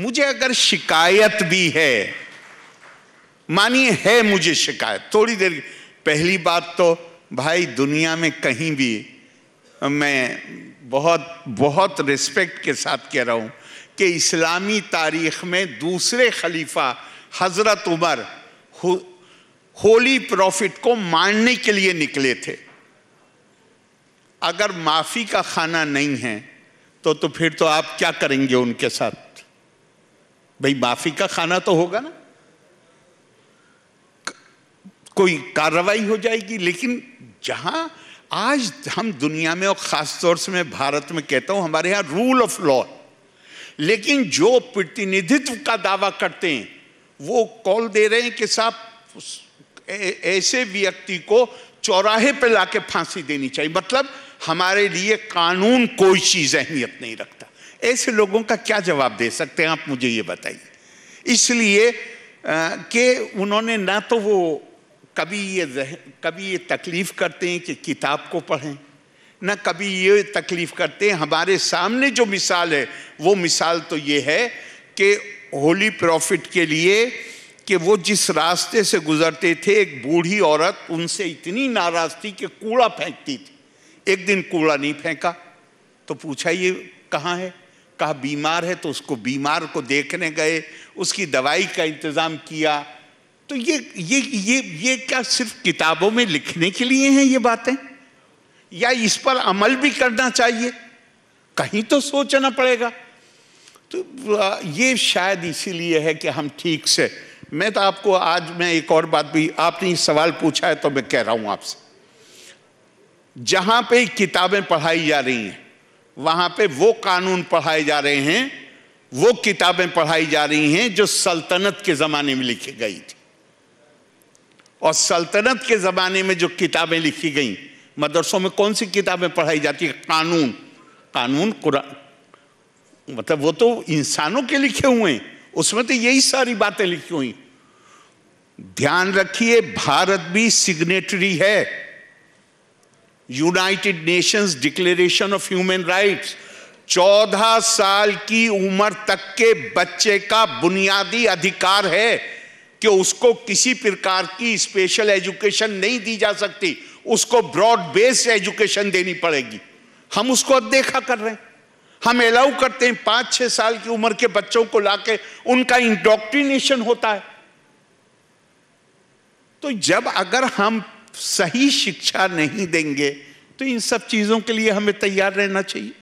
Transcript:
मुझे अगर शिकायत भी है मानिए है मुझे शिकायत थोड़ी देर पहली बात तो भाई दुनिया में कहीं भी मैं बहुत बहुत रिस्पेक्ट के साथ कह रहा हूँ कि इस्लामी तारीख में दूसरे खलीफा हज़रत उमर हो, होली प्रॉफिट को मारने के लिए निकले थे अगर माफ़ी का खाना नहीं है तो तो फिर तो आप क्या करेंगे उनके साथ भाई माफी का खाना तो होगा ना कोई कार्रवाई हो जाएगी लेकिन जहां आज हम दुनिया में और खास तौर से मैं भारत में कहता हूं हमारे यहां रूल ऑफ लॉ लेकिन जो प्रतिनिधित्व का दावा करते हैं वो कॉल दे रहे हैं कि साहब ऐसे व्यक्ति को चौराहे पर लाके फांसी देनी चाहिए मतलब हमारे लिए कानून कोई चीज अहमियत नहीं रखता ऐसे लोगों का क्या जवाब दे सकते हैं आप मुझे ये बताइए इसलिए कि उन्होंने ना तो वो कभी ये कभी ये तकलीफ़ करते हैं कि किताब को पढ़ें ना कभी ये तकलीफ़ करते हैं हमारे सामने जो मिसाल है वो मिसाल तो ये है कि होली प्रॉफिट के लिए कि वो जिस रास्ते से गुजरते थे एक बूढ़ी औरत उनसे इतनी नाराज़ थी कि कूड़ा फेंकती थी एक दिन कूड़ा नहीं फेंका तो पूछा ये कहाँ है कहा बीमार है तो उसको बीमार को देखने गए उसकी दवाई का इंतज़ाम किया तो ये ये ये ये क्या सिर्फ किताबों में लिखने के लिए हैं ये बातें या इस पर अमल भी करना चाहिए कहीं तो सोचना पड़ेगा तो ये शायद इसीलिए है कि हम ठीक से मैं तो आपको आज मैं एक और बात भी आपने सवाल पूछा है तो मैं कह रहा हूं आपसे जहां पे किताबें पढ़ाई जा रही हैं वहां पे वो कानून पढ़ाए जा रहे हैं वो किताबें पढ़ाई जा रही हैं जो सल्तनत के ज़माने में लिखी गई थी और सल्तनत के ज़माने में जो किताबें लिखी गई मदरसों में कौन सी किताबें पढ़ाई जाती है कानून कानून कुरान मतलब वो तो इंसानों के लिखे हुए हैं उसमें तो यही सारी बातें लिखी हुई ध्यान रखिए भारत भी सिग्नेटरी है United Nations Declaration of Human Rights चौदह साल की उम्र तक के बच्चे का बुनियादी अधिकार है कि उसको किसी प्रकार की स्पेशल एजुकेशन नहीं दी जा सकती उसको ब्रॉड बेस्ड एजुकेशन देनी पड़ेगी हम उसको अनदेखा कर रहे हैं हम अलाउ करते हैं पांच छह साल की उम्र के बच्चों को लाके उनका इंडोक्ट्रिनेशन होता है तो जब अगर हम सही शिक्षा नहीं देंगे तो इन सब चीज़ों के लिए हमें तैयार रहना चाहिए